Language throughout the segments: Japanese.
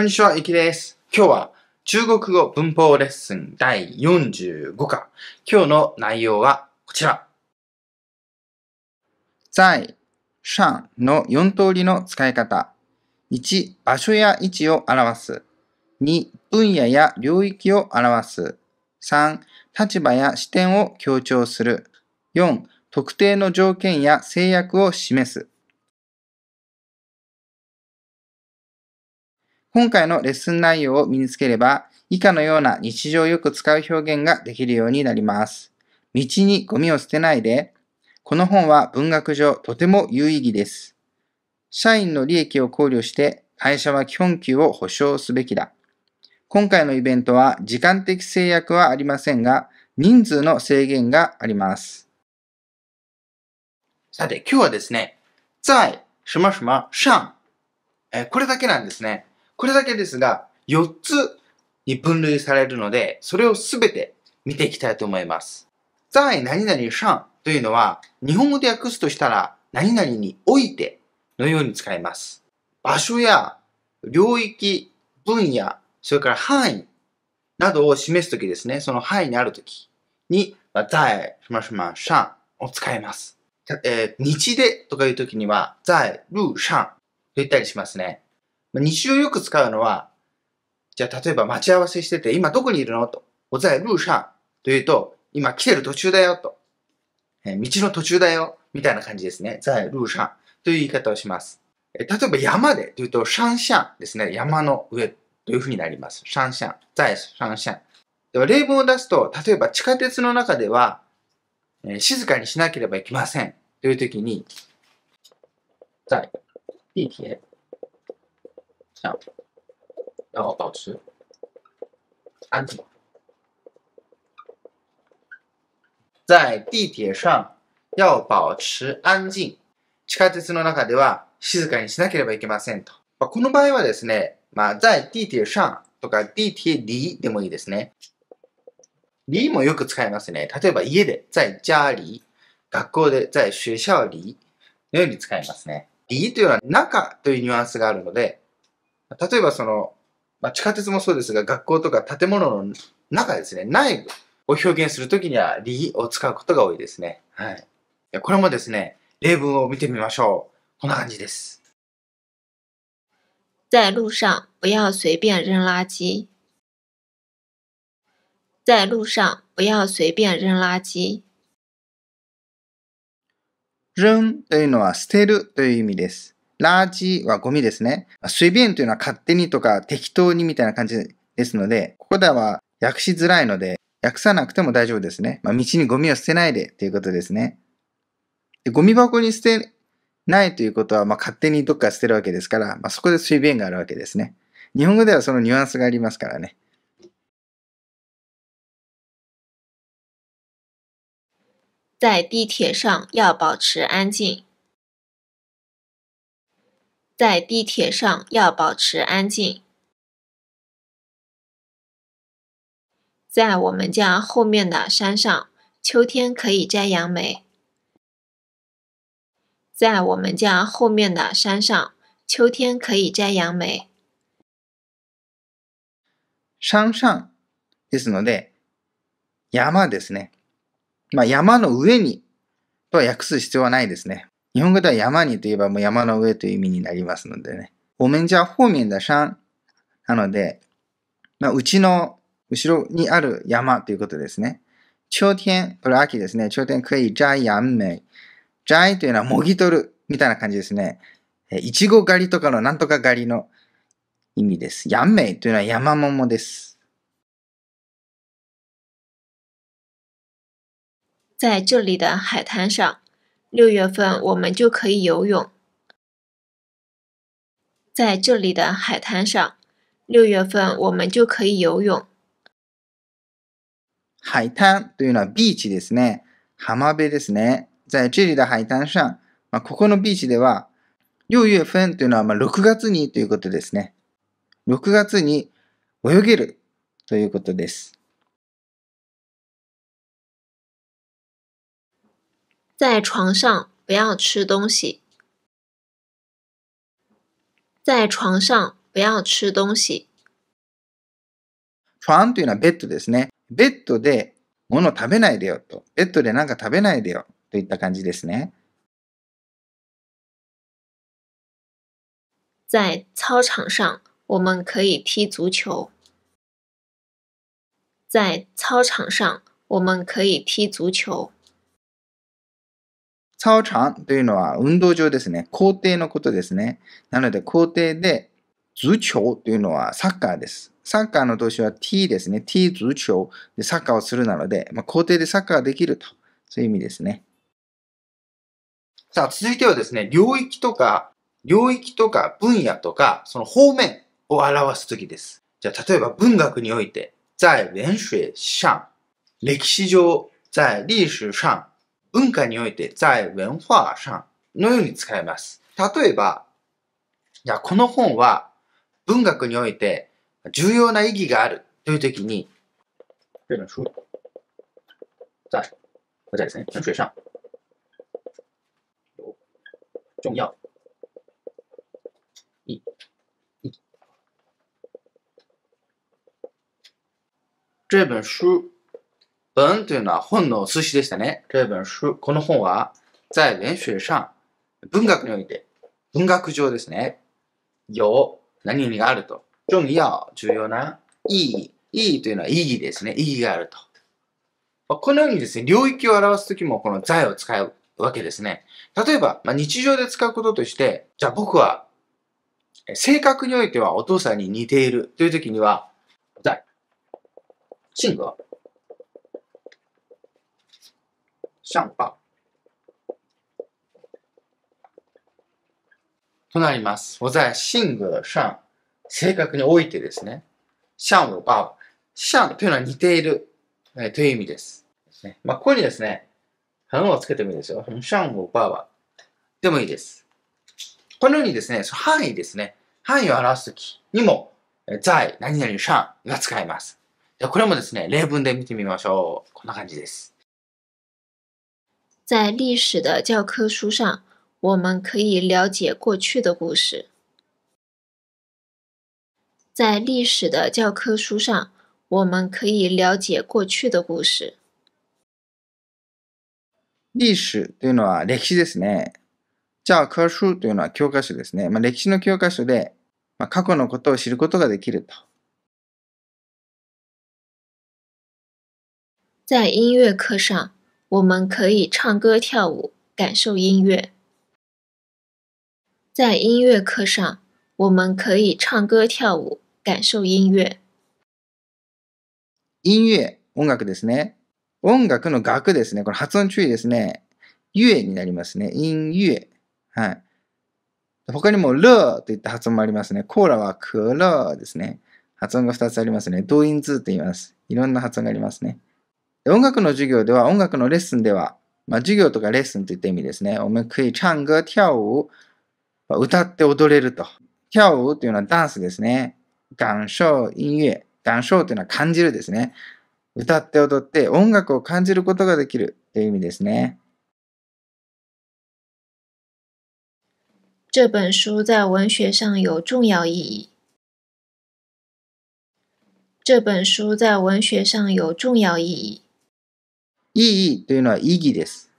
こんにちは、ゆきです。今日は中国語文法レッスン第45課。今日の内容はこちら。在、上の4通りの使い方。1、場所や位置を表す。2、分野や領域を表す。3、立場や視点を強調する。4、特定の条件や制約を示す。今回のレッスン内容を身につければ、以下のような日常よく使う表現ができるようになります。道にゴミを捨てないで、この本は文学上とても有意義です。社員の利益を考慮して会社は基本給を保証すべきだ。今回のイベントは時間的制約はありませんが、人数の制限があります。さて、今日はですね、在、しましま、しゃん。え、これだけなんですね。これだけですが、4つに分類されるので、それをすべて見ていきたいと思います。在何々上というのは、日本語で訳すとしたら、何々においてのように使います。場所や領域、分野、それから範囲などを示すときですね、その範囲にあるときに、在しましま上を使います。えー、日でとかいうときには、在路上と言ったりしますね。日常よく使うのは、じゃあ例えば待ち合わせしてて、今どこにいるのと。お在ルーシャンというと、今来てる途中だよと。え道の途中だよ。みたいな感じですね。在ルーシャンという言い方をします。え例えば山でというと、シャンシャンですね。山の上というふうになります。シャンシャン。在シャンシャン。では例文を出すと、例えば地下鉄の中では、え静かにしなければいけません。という時に、在、地エ。这样要保持安静。在地铁上要保持安静。地下鉄の中では静かにしなければいけませんと。まあ、この場合はですね、まあ、在地铁上とか地铁里でもいいですね。里もよく使いますね。例えば家で在家里、学校で在学校里のように使いますね。里というのは中というニュアンスがあるので、例えばその、まあ、地下鉄もそうですが、学校とか建物の中ですね、内部を表現するときには、理を使うことが多いですね。はい。これもですね、例文を見てみましょう。こんな感じです。在路上不要随便扔垃圾。在路上不要随便扔垃圾。扔というのは捨てるという意味です。ラージはゴミですね。随便というのは勝手にとか適当にみたいな感じですので、ここでは訳しづらいので、訳さなくても大丈夫ですね。まあ、道にゴミを捨てないでということですね。でゴミ箱に捨てないということは、まあ、勝手にどっか捨てるわけですから、まあ、そこで随便があるわけですね。日本語ではそのニュアンスがありますからね。在地铁上要保持安静。在地铁上要保持安静。在我们家后面的山上，秋天可以摘杨梅。在我们家后面的山上，秋天可以摘杨梅。山山ですので、山ですね。まあ山の上にとは訳す必要はないですね。日本語では山にといえばもう山の上という意味になりますのでね。我们家后面的山なので、まあ、うちの後ろにある山ということですね。秋天、これ秋ですね。秋天可以摘杨梅。摘というのはもぎ取るみたいな感じですね。いちご狩りとかのなんとか狩りの意味です。ヤンメイというのは山桃です。在这里的海滩上。六月份我们就可以游泳。在这里的海滩上，六月份我们就可以游泳。海滩というのはビーチですね。浜辺ですね。在这里的海滩上、まあ、ここのビーチでは、六月份というのはまあ6月にということですね。6月に泳げるということです。在床上不要吃东西。在床上不要吃东西。床というのはベッドですね。ベッドで物食べないでよと、ベッドで何か食べないでよといった感じですね。在操场上我们可以踢足球。在操场上我们可以踢足球。操場というのは運動場ですね。校庭のことですね。なので校庭で足球というのはサッカーです。サッカーの動詞は t ですね。t 足球でサッカーをするなので、まあ、校庭でサッカーできると。そういう意味ですね。さあ、続いてはですね、領域とか、領域とか分野とか、その方面を表すときです。じゃあ、例えば文学において、在文学上、歴史上、在历史上、文化において、在文化上のように使えます。例えば、いや、この本は文学において重要な意義があるという時に、这本书在我在文学上有重要意义。这本书本というのは本の寿司でしたね。这本この本は、在文学上、文学において、文学上ですね。有、何々があると。重要、重要な、意義。意義というのは意義ですね。意義があると。このようにですね、領域を表すときもこの在を使うわけですね。例えば、まあ、日常で使うこととして、じゃあ僕は、性格においてはお父さんに似ているというときには、在。信格。シャンパとなります。我在シングル上、正確においてですね、シャンをバウ。シャンというのは似ている、えー、という意味です。まあ、ここにですね、花をつけてもいいですよ。シャンをバウは。でもいいです。このようにですね、その範囲ですね、範囲を表すときにも、在、何々、シャンが使えます。これもですね、例文で見てみましょう。こんな感じです。在历史的教科书上，我们可以了解过去的故事。在历史的教科书上，我们可以了解过去的故事。历史对吗？历史ですね。教科书というのは教科書ですね。ま、歴史の教科書で、ま、過去のことを知ることができると。在音乐课上。我们可以唱歌跳舞，感受音乐。在音乐课上，我们可以唱歌跳舞，感受音乐。音乐，音ですね。音楽の楽ですね。これ発音注意ですね。になりますね。音はい。他にもといった発音もありますね。コーラはですね。発音がつありますね。と言います。いろんな発音がありますね。音楽の授業では、音楽のレッスンでは、まあ、授業とかレッスンといった意味ですね。我们可以唱歌、跳舞、歌って踊れると。跳舞というのはダンスですね。感受、音楽。感受というのは感じるですね。歌って踊って音楽を感じることができるという意味ですね。这本书在文学上有重要意义。这本书在文学上有重要意义。いいというのは意義です。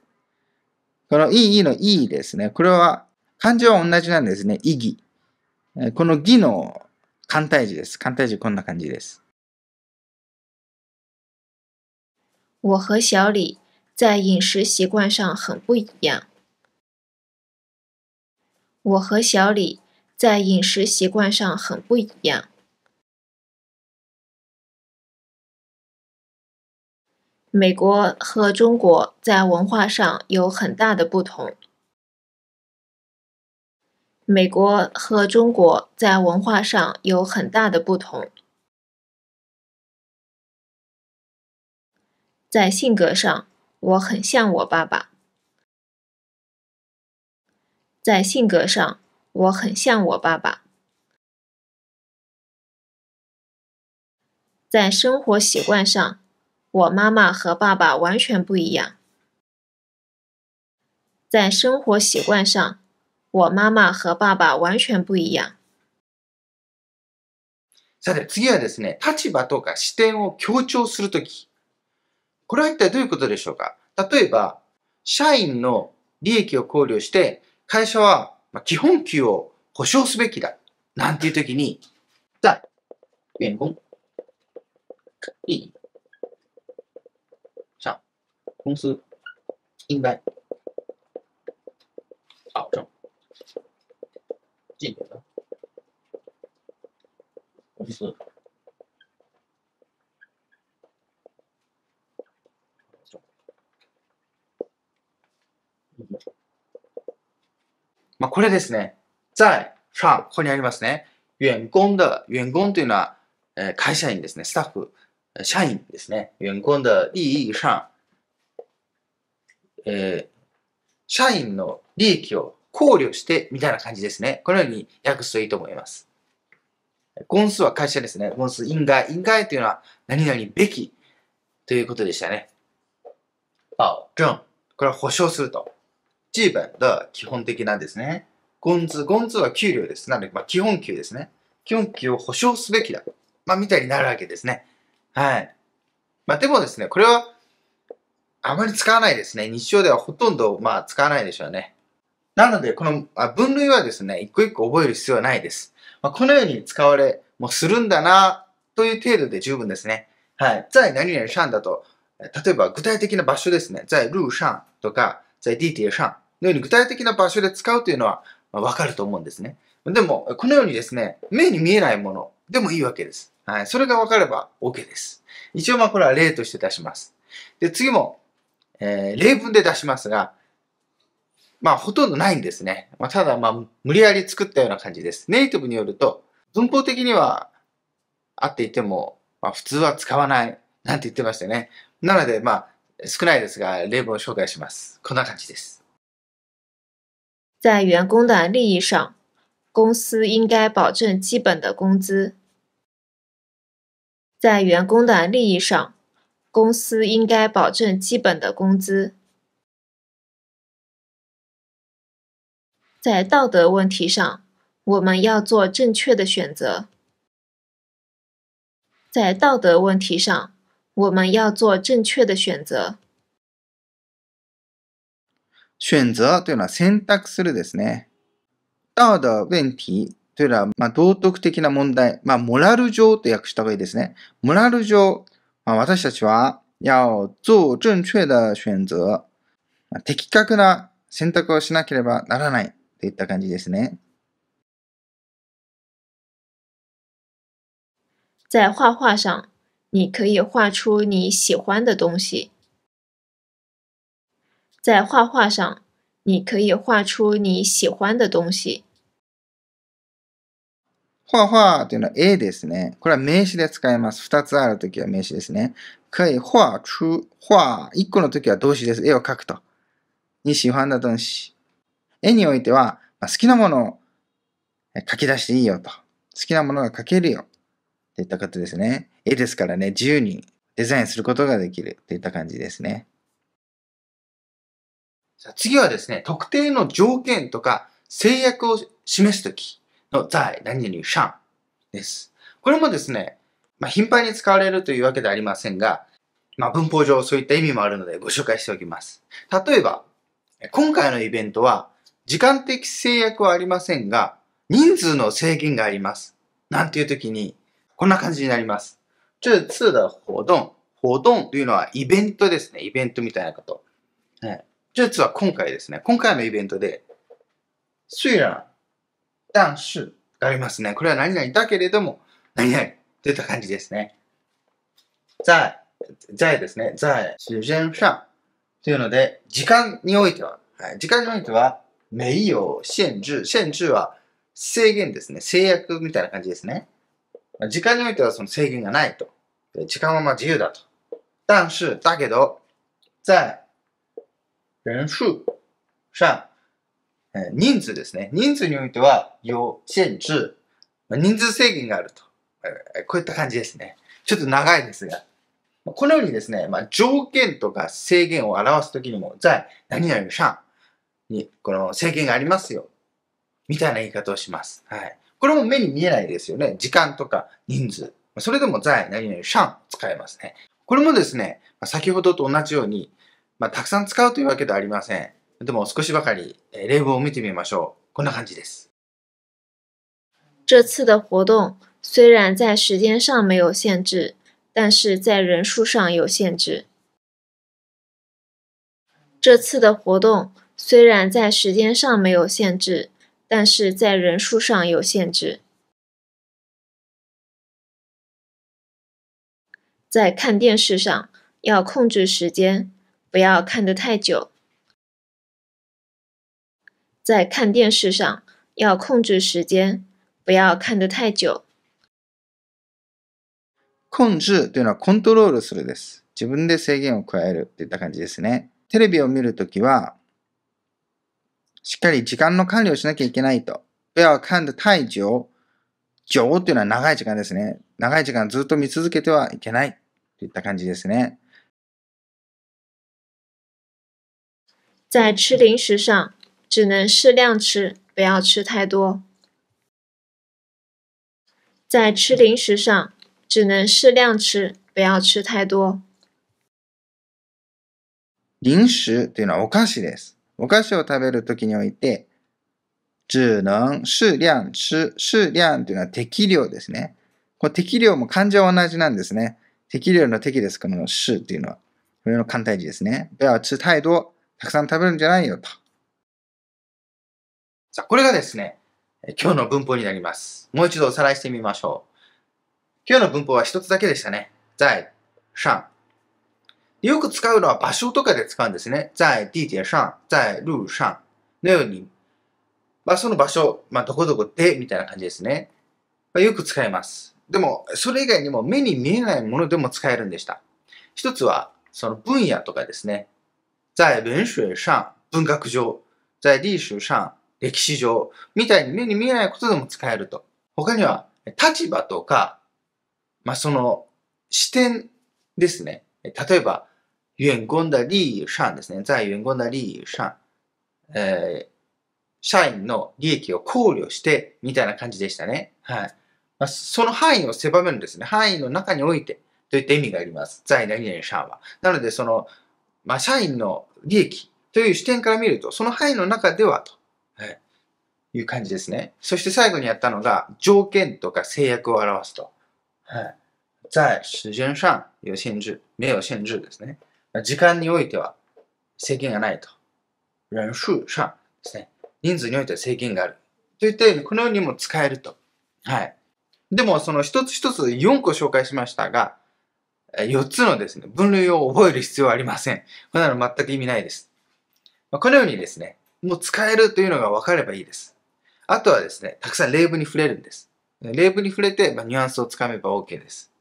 このいいのいですね。これは漢字は同じなんですね。意義。この義の簡体字です。簡体字こんな感じです。我和小李在飲食習慣上很不一样。我和小李在饮食習慣上很不一样。美国和中国在文化上有很大的不同。美国和中国在文化上有很大的不同。在性格上，我很像我爸爸。在性格上，我很像我爸爸。在生活习惯上。我妈妈和爸爸完全不一样，在生活习惯上，我妈妈和爸爸完全不一样。さて、次はですね、立場とか視点を強調するとき、これは一体どういうことでしょうか。例えば、社員の利益を考慮して、会社は基本給を保障すべきだ、なんていうときに、社員工、いい。公司应该保证记者的公司まあ、これですね。在、上、ここにありますね。員工的、員工というのは、会社員ですね。スタッフ、社員ですね。員工的利益上、えー、社員の利益を考慮してみたいな感じですね。このように訳すといいと思います。ゴンスは会社ですね。ゴンス、因外。因外というのは、何々べきということでしたね。保证。これは保証すると。基本的、基本的なんですね。ゴンズ、ゴンズは給料です。なので、まあ、基本給ですね。基本給を保証すべきだ。まあ、みたいになるわけですね。はい。まあ、でもですね、これはあまり使わないですね。日常ではほとんど、まあ、使わないでしょうね。なので、この分類はですね、一個一個覚える必要はないです。まあ、このように使われもするんだな、という程度で十分ですね。はい。在何々上だと、例えば具体的な場所ですね。在路上とか、在地铁上のように具体的な場所で使うというのはわかると思うんですね。でも、このようにですね、目に見えないものでもいいわけです。はい。それがわかれば OK です。一応まあこれは例として出します。で、次もえ例文で出しますが、まあ、ほとんどないんですね。まあ、ただ、まあ、無理やり作ったような感じです。ネイティブによると、文法的には合っていても、まあ、普通は使わない、なんて言ってましたね。なので、まあ、少ないですが、例文を紹介します。こんな感じです。在员工的利益上，公司应该保证基本的工资。在员工的利益上。公司应该保证基本的工资。在道德问题上，我们要做正确的选择。在道德问题上，我们要做正确的选择。选择对了，选择するですね。道德问题对了，まあ道徳的な問題、まあモラル上と訳した方がいいですね。モラル上啊，私たちは、要做正确的选择，啊，確な選択をしなければならないといった感じですね。在画画上，你可以画出你喜欢的东西。在画画上，你可以画出你喜欢的东西。ほわほわというのは A ですね。これは名詞で使います。二つあるときは名詞ですね。可以、ほわ、出、ほわ、一個のときは動詞です。絵を描くと。に喜欢的东西。絵においては、好きなものを書き出していいよと。好きなものが描けるよ。っていったことですね。絵ですからね、自由にデザインすることができるといった感じですね。次はですね、特定の条件とか制約を示すとき。の在何々上です。これもですね、まあ、頻繁に使われるというわけではありませんが、まあ、文法上そういった意味もあるのでご紹介しておきます。例えば、今回のイベントは時間的制約はありませんが、人数の制限があります。なんていう時に、こんな感じになります。这ほどん。ほどんというのはイベントですね。イベントみたいなこと。はい。这次は今回ですね。今回のイベントで、虽然但是がありますね。これは何々だけれども、何々といった感じですね。在、在ですね。在、時間上。というので、時間においては、はい、時間においては、名誉、限制、限制は制限ですね。制約みたいな感じですね。時間においてはその制限がないと。時間はまあ自由だと。但是、だけど、在、人数上、え人数ですね。人数においては、要限制。人数制限があると。えこういった感じですね。ちょっと長いですが。このようにですね、まあ、条件とか制限を表すときにも、在何々上にこの制限がありますよ。みたいな言い方をします。はい。これも目に見えないですよね。時間とか人数。それでも在何々上使えますね。これもですね、先ほどと同じように、まあ、たくさん使うというわけではありません。这次的活动虽然在时间上没有限制，但是在人数上有限制。这次的活动虽然在时间上没有限制，但是在人数上有限制。在看电视上要控制时间，不要看得太久。在看电视上要控制时间，不要看得太久。控制というのはコントロールするです。自分で制限を加えるといった感じですね。テレビを見るときは、しっかり時間の管理をしなきゃいけないと。不要看得太久。久っていうのは長い時間ですね。長い時間ずっと見続けてはいけないといった感じですね。在吃零食上。只能适量吃，不要吃太多。在吃零食上，只能适量吃，不要吃太多。零食というのはお菓子です。お菓子を食べるときにおいて、只能适量吃。适量というのは適量ですね。この適量も漢字は同じなんですね。適量の適です。この适というのは。これの簡体字ですね。不要吃太多。たくさん食べるんじゃないよと。さあ、これがですね、今日の文法になります。もう一度おさらいしてみましょう。今日の文法は一つだけでしたね。在、上。よく使うのは場所とかで使うんですね。在地点上、在路上のように、まあ、その場所、まあ、どこどこでみたいな感じですね。まあ、よく使います。でも、それ以外にも目に見えないものでも使えるんでした。一つは、その分野とかですね。在文学上、文学上、在历史上、歴史上、みたいに目に見えないことでも使えると。他には、立場とか、まあ、その、視点ですね。例えば、員工的利益上ですね。在員工的利益上、えー、社員の利益を考慮して、みたいな感じでしたね。はい。まあ、その範囲を狭めるんですね。範囲の中において、といった意味があります。在何々上は。なので、その、まあ、社員の利益という視点から見ると、その範囲の中ではという感じですね。そして最後にやったのが、条件とか制約を表すと。はい。在时间上有限制、没有限制ですね。時間においては制限がないと。人数上ですね。人数においては制限がある。といったように、このようにも使えると。はい。でも、その一つ一つ4個紹介しましたが、4つのですね、分類を覚える必要はありません。こんなの全く意味ないです。このようにですね、もう使えるというのが分かればいいです。あとはですね、たくさん例文に触れるんです。例文に触れて、まあ、ニュアンスをつかめば OK です。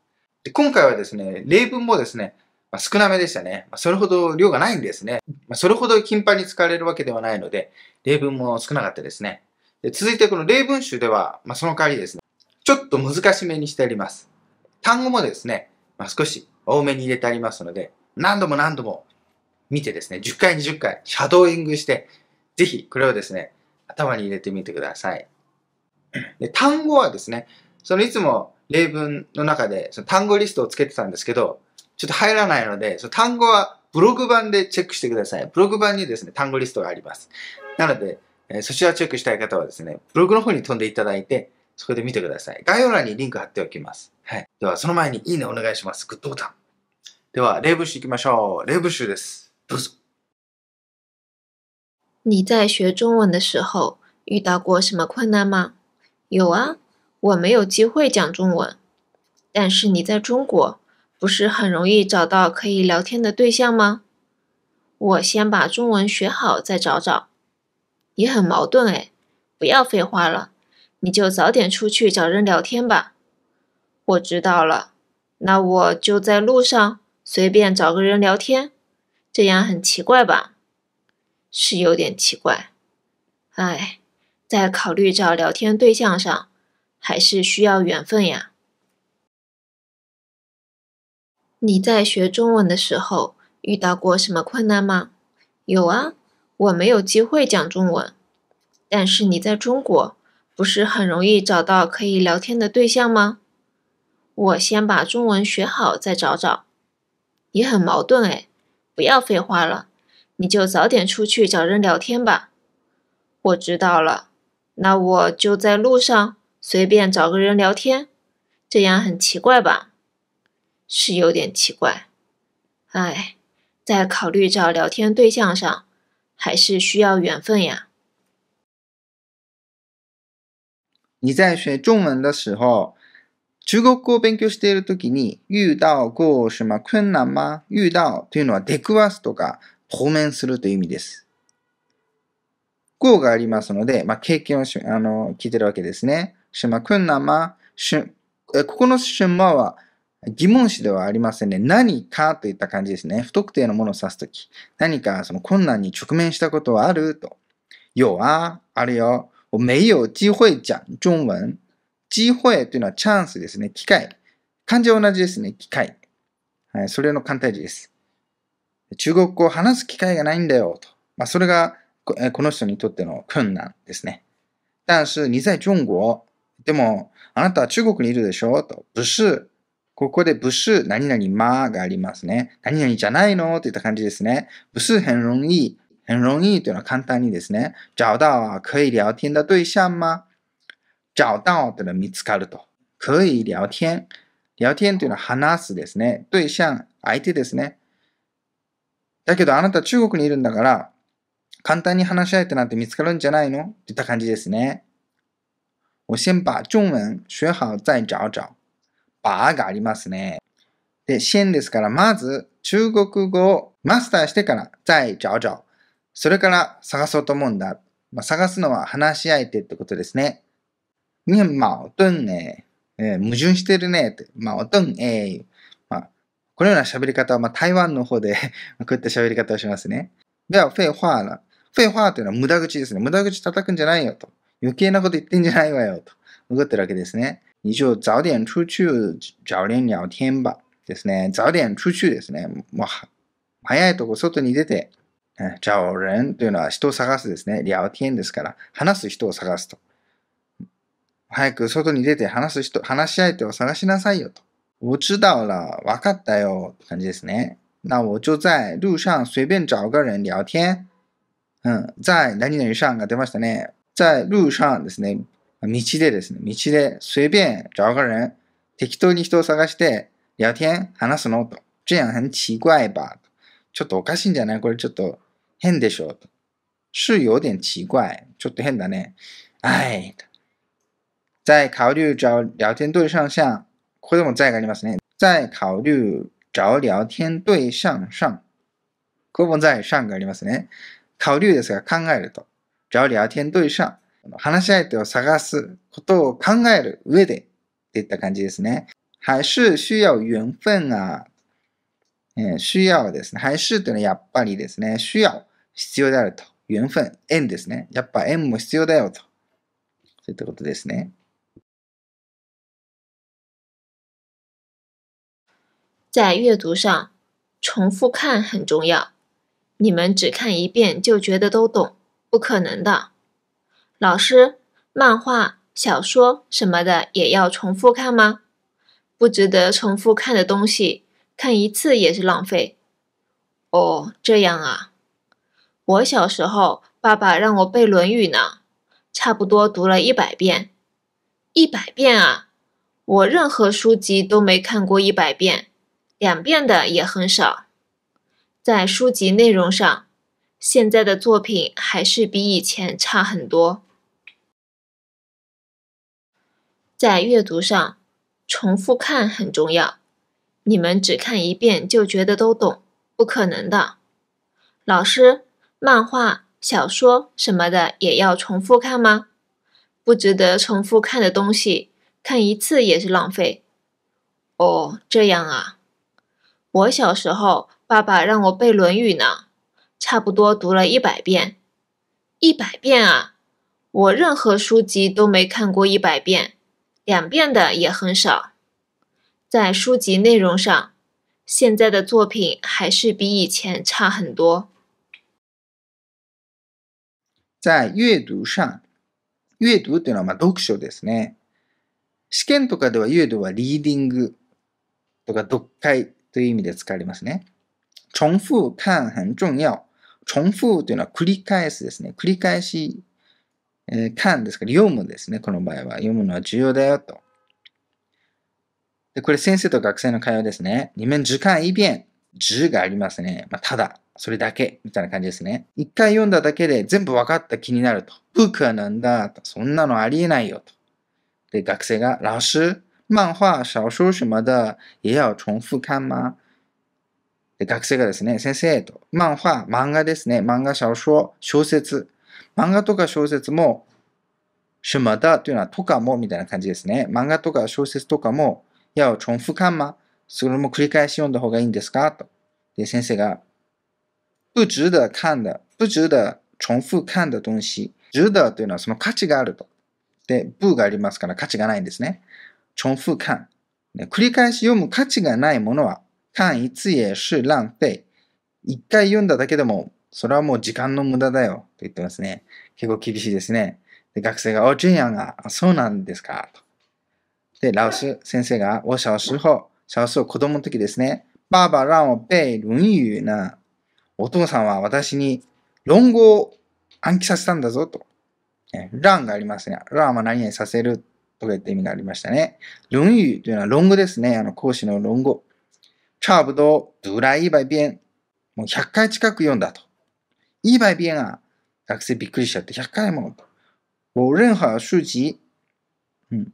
で今回はですね、例文もですね、まあ、少なめでしたね。まあ、それほど量がないんですね。まあ、それほど頻繁に使われるわけではないので、例文も少なかったですね。で続いてこの例文集では、まあ、その代わりですね、ちょっと難しめにしてあります。単語もですね、まあ、少し多めに入れてありますので、何度も何度も見てですね、10回20回シャドーイングして、ぜひこれをですね、頭に入れてみてください。で単語はですね、そのいつも例文の中でその単語リストをつけてたんですけど、ちょっと入らないので、その単語はブログ版でチェックしてください。ブログ版にですね、単語リストがあります。なので、えそちらをチェックしたい方はですね、ブログの方に飛んでいただいて、そこで見てください。概要欄にリンク貼っておきます。はい。では、その前にいいねお願いします。グッドボタン。では、例文集行きましょう。例文集です。どうぞ。你在学中文的时候遇到过什么困难吗？有啊，我没有机会讲中文。但是你在中国不是很容易找到可以聊天的对象吗？我先把中文学好再找找。也很矛盾哎，不要废话了，你就早点出去找人聊天吧。我知道了，那我就在路上随便找个人聊天，这样很奇怪吧？是有点奇怪，哎，在考虑找聊天对象上，还是需要缘分呀。你在学中文的时候遇到过什么困难吗？有啊，我没有机会讲中文。但是你在中国不是很容易找到可以聊天的对象吗？我先把中文学好再找找。你很矛盾哎，不要废话了。你就早点出去找人聊天吧。我知道了，那我就在路上随便找个人聊天，这样很奇怪吧？是有点奇怪。哎，在考虑找聊天对象上，还是需要缘分呀。你在学中文的时候，如果过边角时的，你遇到过什么困难吗？遇到，对的话，得过失，とか。方面するという意味です。語がありますので、まあ、経験をし、あの、聞いてるわけですね。しまくんなま、しゅえ、ここのしゅんまは疑問詞ではありませんね。何かといった感じですね。不特定のものを指すとき。何かその困難に直面したことはあると。要は、あるよ。我没有机会讲中文。機会というのはチャンスですね。機会。漢字は同じですね。機会。はい、それの簡体字です。中国語を話す機会がないんだよと。まあ、それがこの人にとっての困難ですね。但是你在中国。でも、あなたは中国にいるでしょと。不是。ここで不是何々まがありますね。何々じゃないのといった感じですね。不是很容易。很容易というのは簡単にですね。找到可以聊天的对象吗找到というのは見つかると。可以聊天。聊天というのは話すですね。对象、相手ですね。だけどあなた中国にいるんだから、簡単に話し合えてなんて見つかるんじゃないのっていった感じですね。我先把中文学好再找找。ばがありますね。で、先ですから、まず中国語をマスターしてから、再找找。それから探そうと思うんだ。まあ、探すのは話し相手ってことですね。面矛盾ね。えー、矛盾してるね。って。矛盾えー。このような喋り方は、まあ、台湾の方でこういった喋り方をしますね。では、フェイファーな。フェイファーというのは無駄口ですね。無駄口叩くんじゃないよと。余計なこと言ってんじゃないわよと。怒ってるわけですね。以上、早点出去、早点聊天吧。ですね。早点出去ですね。もう、早いとこ外に出て、找人というのは人を探すですね。聊天ですから、話す人を探すと。早く外に出て話す人、話し相手を探しなさいよと。我知道了，わかったよって感じですね。那我就在路上随便找个人聊天。うん、在何々上が出ましたね。在路上ですね。道でですね。道で随便找个人。適当に人を探して、聊天、話すのと。这样很奇怪吧。ちょっとおかしいんじゃないこれちょっと変でしょと。是有点奇怪。ちょっと変だね。哎。在考虑找聊天对象上。これも在がありますね。在考慮着聊天对象上。これも在上がありますね。考慮ですが考えると。着聊天对象。話し相手を探すことを考える上でっていった感じですね。还是需要缘分啊。えー、需要ですね。还是というのはやっぱりですね。需要、必要であると。缘分、縁ですね。やっぱ縁も必要だよと。そういったことですね。在阅读上，重复看很重要。你们只看一遍就觉得都懂，不可能的。老师，漫画、小说什么的也要重复看吗？不值得重复看的东西，看一次也是浪费。哦，这样啊。我小时候，爸爸让我背《论语》呢，差不多读了一百遍。一百遍啊！我任何书籍都没看过一百遍。两遍的也很少，在书籍内容上，现在的作品还是比以前差很多。在阅读上，重复看很重要。你们只看一遍就觉得都懂，不可能的。老师，漫画、小说什么的也要重复看吗？不值得重复看的东西，看一次也是浪费。哦，这样啊。我小时候，爸爸让我背《论语》呢，差不多读了一百遍，一百遍啊！我任何书籍都没看过一百遍，两遍的也很少。在书籍内容上，现在的作品还是比以前差很多。在阅读上，阅读对了吗？读书ですね。試験とかでは言えるのはリーディンとか読解。という意味で使われますね。重複看很重要。重複というのは繰り返すですね。繰り返し、えー、看ですから読むですね。この場合は。読むのは重要だよと。で、これ先生と学生の会話ですね。你们只看一遍。十がありますね。まあ、ただ、それだけ、みたいな感じですね。一回読んだだけで全部分かった気になると。はなんだと。そんなのありえないよと。で、学生が、老ュ。漫画、小说什么的也要重複看吗で学生がですね、先生と、漫画、漫画ですね、漫画、小说、小説、漫画とか小説も、什么だというのは、とかもみたいな感じですね。漫画とか小説とかも、要重複看吗それも繰り返し読んだ方がいいんですかと。で、先生が、不值得看的、不值得重複看的東西。值得というのはその価値があると。で、部がありますから価値がないんですね。重复看。繰り返し読む価値がないものは、一也是浪费。一回読んだだけでも、それはもう時間の無駄だよと言ってますね。結構厳しいですね。で学生が、お、ニアが、そうなんですかと。で、老ス、先生が、我小时候、小时候子供の時ですね。爸爸让我背ユ语な。お父さんは私に論語を暗記させたんだぞと。え、ランがありますね。ランは何々させる。といって意味がありましたね。論語というのは論語ですね。あの、講師の論語。差不多、ドライバイビエン。もう100回近く読んだと。イーバイビエンは学生びっくりしちゃって100回も。我任何書籍、うん、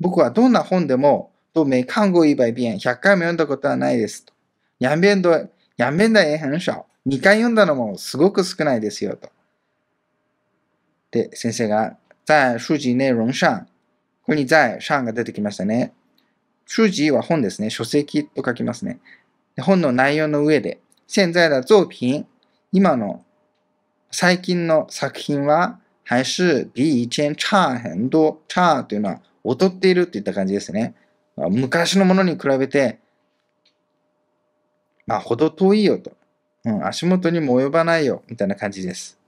僕はどんな本でも、都没看过一百遍、100回も読んだことはないですと。やんべんど、やんべんだ很少。2回読んだのもすごく少ないですよと。で、先生が、在書籍内容上、ここに在、シャンが出てきましたね。書籍は本ですね。書籍と書きますね。本の内容の上で、現在的作品、今の最近の作品は、还是比以前差很多。差というのは劣っているといった感じですね。昔のものに比べて、まあ、ほど遠いよと。うん、足元にも及ばないよ、みたいな感じです。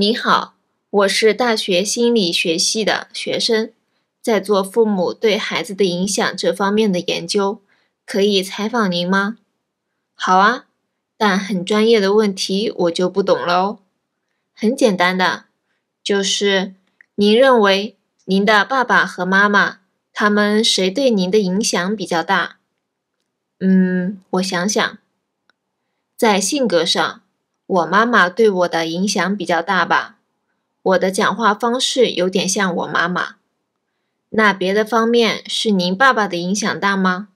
您好，我是大学心理学系的学生，在做父母对孩子的影响这方面的研究，可以采访您吗？好啊，但很专业的问题我就不懂喽。很简单的，就是您认为您的爸爸和妈妈，他们谁对您的影响比较大？嗯，我想想，在性格上。我妈妈对我的影响比较大吧，我的讲话方式有点像我妈妈。那别的方面是您爸爸的影响大吗？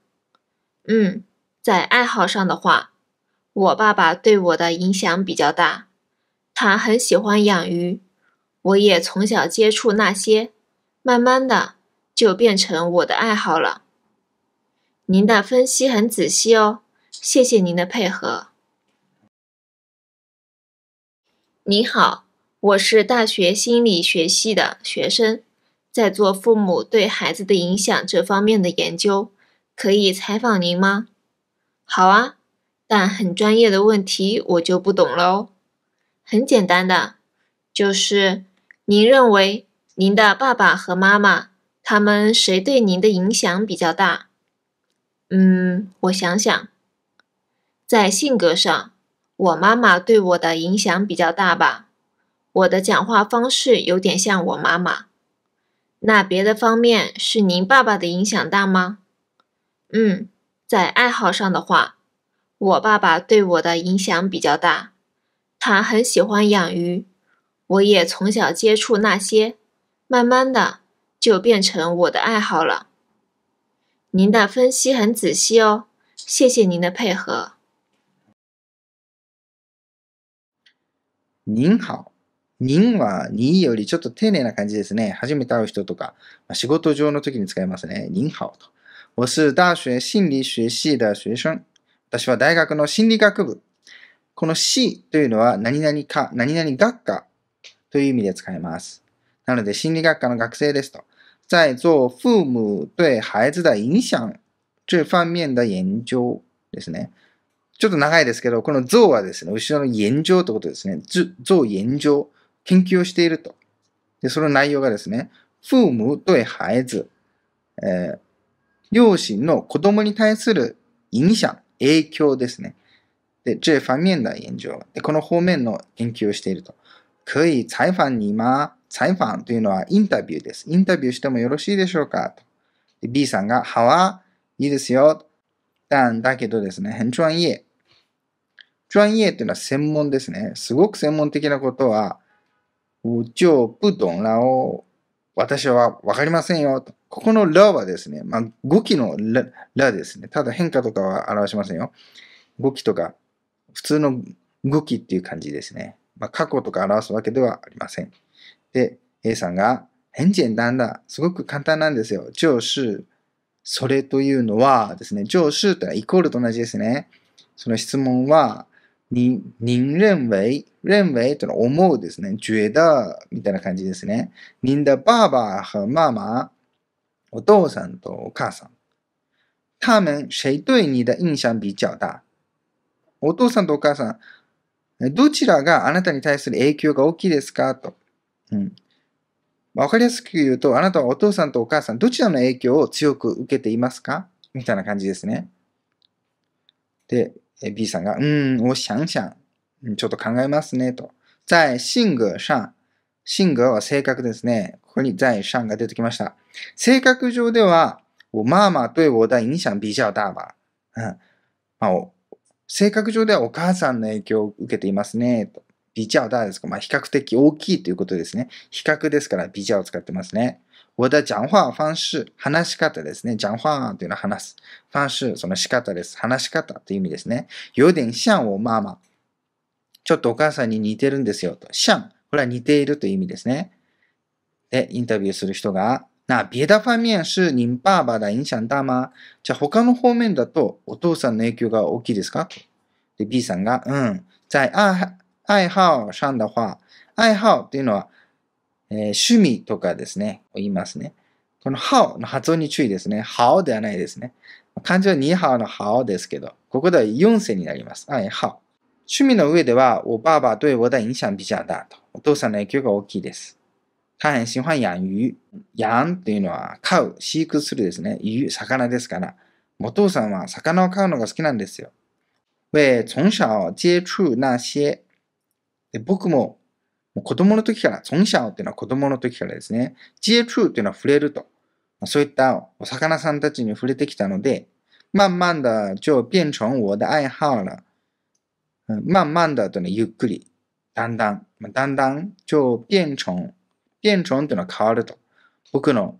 嗯，在爱好上的话，我爸爸对我的影响比较大，他很喜欢养鱼，我也从小接触那些，慢慢的就变成我的爱好了。您的分析很仔细哦，谢谢您的配合。您好，我是大学心理学系的学生，在做父母对孩子的影响这方面的研究，可以采访您吗？好啊，但很专业的问题我就不懂喽。很简单的，就是您认为您的爸爸和妈妈，他们谁对您的影响比较大？嗯，我想想，在性格上。我妈妈对我的影响比较大吧，我的讲话方式有点像我妈妈。那别的方面是您爸爸的影响大吗？嗯，在爱好上的话，我爸爸对我的影响比较大。他很喜欢养鱼，我也从小接触那些，慢慢的就变成我的爱好了。您的分析很仔细哦，谢谢您的配合。您好。您はによりちょっと丁寧な感じですね。初めて会う人とか、ま仕事上の時に使いますね。您好と。我是大学心理学系的学生。私は大学の心理学部。この C というのは何々か、何々学科という意味で使います。なので心理学科の学生ですと。在做父母对孩子的影響这方面的研究ですね。ちょっと長いですけど、この像はですね、後ろの炎上ということですね。像炎上、研究をしていると。で、その内容がですね、父母と孩子、えー、両親の子供に対する影響、影響ですね。で、这方面的炎上。で、この方面の研究をしていると。可以采访你吗采訪というのはインタビューです。インタビューしてもよろしいでしょうかと。で B さんが、はわ、いいですよ。んだけどですね、很专业。专业っていうのは専門ですね。すごく専門的なことは、我就不懂らを私はわかりませんよと。ここのらはですね、まあ、語気のらですね。ただ変化とかは表しませんよ。語気とか、普通の語気っていう感じですね。まあ、過去とか表すわけではありません。で、A さんが、很簡単だ。すごく簡単なんですよ。就是、それというのはですね、上手というのはイコールと同じですね。その質問は、に、您认为、认为というのは思うですね。觉得みたいな感じですね。您的爸爸和妈妈、お父さんとお母さん。他们谁对你的印象比较大お父さんとお母さん、どちらがあなたに対する影響が大きいですかと。うん。わかりやすく言うと、あなたはお父さんとお母さん、どちらの影響を強く受けていますかみたいな感じですね。で、B さんが、うん、我想想、ちょっと考えますね、と。在性格上、性格は性格ですね。ここに在上が出てきました。性格上では、我妈妈对我的影響比较大吧。うん。まあ、性格上ではお母さんの影響を受けていますね、と。比較大ですかまあ、比較的大きいということですね。比較ですから、比較を使ってますね。我的讲话方式、話し方ですね。讲话というのは話す。方式、その仕方です。話し方という意味ですね。有点像我妈妈。ちょっとお母さんに似てるんですよと。像。これは似ているという意味ですね。で、インタビューする人が、な、别的方面是您爸爸的影響大吗じゃあ他の方面だとお父さんの影響が大きいですかで、B さんが、うん。在愛愛好上的话、愛好っていうのはえー、趣味とかですね、を言いますね。この how の発音に注意ですね。how ではないですね。漢字はニーの how ですけど、ここでは4世になります。はい、how。趣味の上では、我爸爸对我的影響比较大と。お父さんの影響が大きいです。大変喜欢養魚。養というのは飼う、飼育するですね。魚、魚ですから。お父さんは魚を飼うのが好きなんですよ。为从小接触那些。僕ももう子供の時から、ソニシャオっていうのは子供の時からですね、ジエチューっていうのは触れると。そういったお魚さんたちに触れてきたので、慢慢的就变成我的愛好了。慢慢的というのはゆっくり。だんだん。だんだん就变成。变成というのは変わると。僕の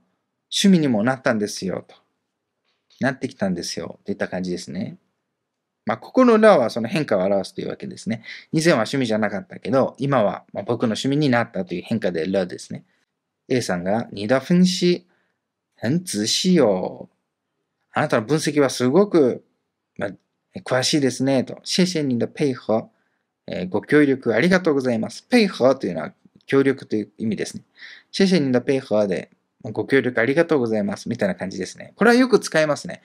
趣味にもなったんですよ。と。なってきたんですよ。といった感じですね。まあ、ここのらはその変化を表すというわけですね。以前は趣味じゃなかったけど、今はま僕の趣味になったという変化でらですね。A さんが、你的分析很仔しよ。あなたの分析はすごく、まあ、詳しいですね。と。谢谢你的配合。えー、ご協力ありがとうございます。配合というのは協力という意味ですね。谢谢你的配合で、ご協力ありがとうございます。みたいな感じですね。これはよく使いますね。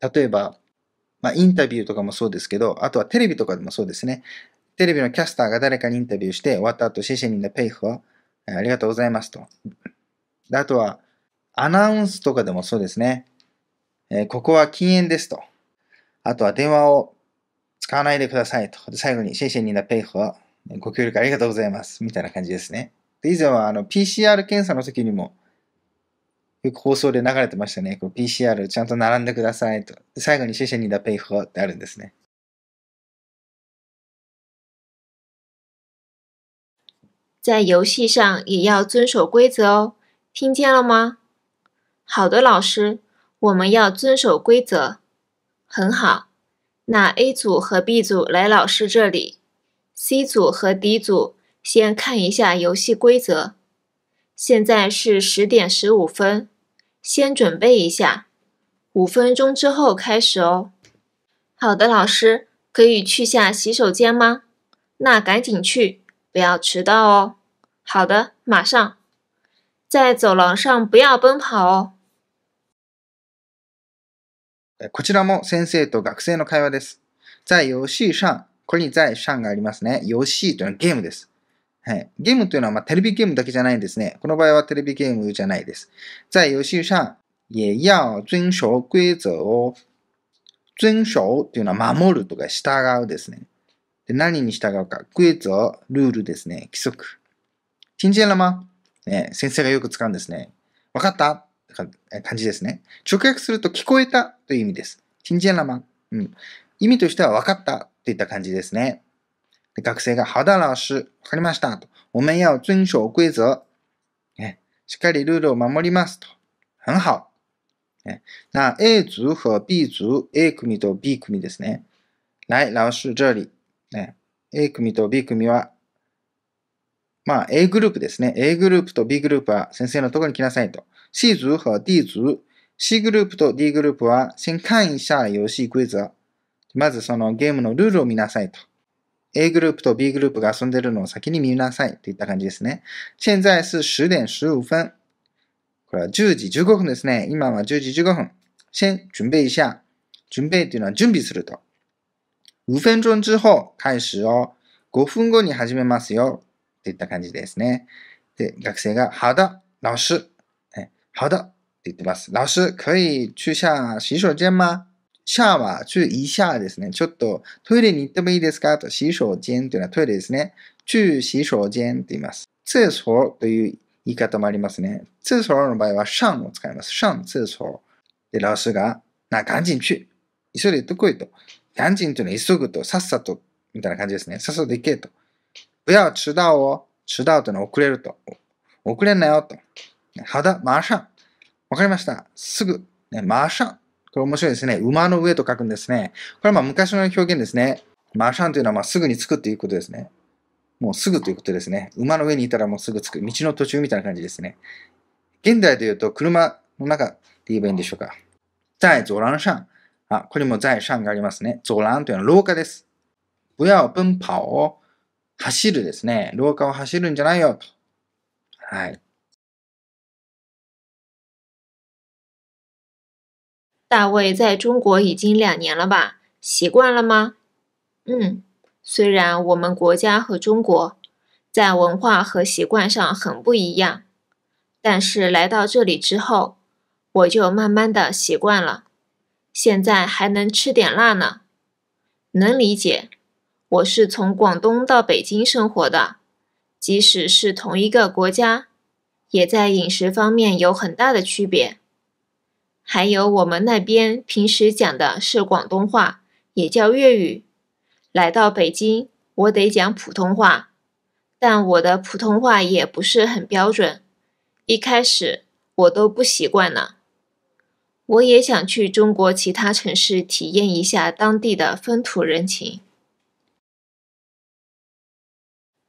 例えば、まあ、インタビューとかもそうですけど、あとはテレビとかでもそうですね。テレビのキャスターが誰かにインタビューして、終わった後、シェシェにンダペイフは、ありがとうございますと。であとは、アナウンスとかでもそうですね。えー、ここは禁煙ですと。あとは電話を使わないでくださいと。で最後に、シェシェにンダペイフは、ご協力ありがとうございます。みたいな感じですね。で以前はあの PCR 検査の時にも、在游戏上也要遵守规则哦，听见了吗？好的，老师，我们要遵守规则，很好。那 A 组和 B 组来老师这里，C 组和 D 组先看一下游戏规则。现在是十点十五分。先准备一下，五分钟之后开始哦。好的，老师，可以去下洗手间吗？那赶紧去，不要迟到哦。好的，马上。在走廊上不要奔跑哦。こちらも先生と学生の会話です。在游戏上、これに在上がありますね。ヨッというゲームです。はい。ゲームというのは、まあ、テレビゲームだけじゃないんですね。この場合はテレビゲームじゃないです。在游戏上、也要遵守规則を、遵守っていうのは守るとか従うですね。で何に従うか。规則、ルールですね。規則。听见了吗ね、先生がよく使うんですね。わかった感じですね。直訳すると聞こえたという意味です。听见ラマ、うん。意味としてはわかったといった感じですね。学生が、好的老師、わかりましたと。我们要遵守规则。しっかりルールを守りますと。很好。は。那 A 组和 B 組、A 組と B 組ですね。来、老師、这里。A 組と B 組は、まあ A グループですね。A グループと B グループは先生のところに来なさいと。C 組和 D 組、C グループと D グループは、先看一下游戏规则。まずそのゲームのルールを見なさいと。A グループと B グループが遊んでるのを先に見なさいといった感じですね。現在是10点15分。これは10時15分ですね。今は10時15分。先準備一下。準備っていうのは準備すると。5分钟之後、開始を5分後に始めますよ。といった感じですね。で、学生が、好だ、老师。好だ、って言ってます。老师、可以去下洗手間吗シャワー、注意下ですね。ちょっとトイレに行ってもいいですかと、洗手間というのはトイレですね。注意洗手間と言います。厕所という言い方もありますね。厕所の場合は上を使います。上厕所。で、老師が、な、赶緊去。急いで行ってこいと。赶緊というのは急ぐと、さっさと、みたいな感じですね。さっさと行けと。不要迟到を。迟到というのは遅れると。遅れんなよと。はだ、马上。わかりました。すぐ。ね、马上。これ面白いですね。馬の上と書くんですね。これはまあ昔の表現ですね。マシャンというのはまあすぐに着くということですね。もうすぐということですね。馬の上にいたらもうすぐ着く。道の途中みたいな感じですね。現代で言うと車の中で言えばいいんでしょうか。在走廊上。あ、これも在上がありますね。走廊というのは廊下です。不要奔跑を走るですね。廊下を走るんじゃないよと。はい。大卫在中国已经两年了吧？习惯了吗？嗯，虽然我们国家和中国在文化和习惯上很不一样，但是来到这里之后，我就慢慢的习惯了。现在还能吃点辣呢。能理解。我是从广东到北京生活的，即使是同一个国家，也在饮食方面有很大的区别。还有我们那边平时讲的是广东话，也叫粤语。来到北京，我得讲普通话，但我的普通话也不是很标准。一开始我都不习惯呢。我也想去中国其他城市体验一下当地的风土人情。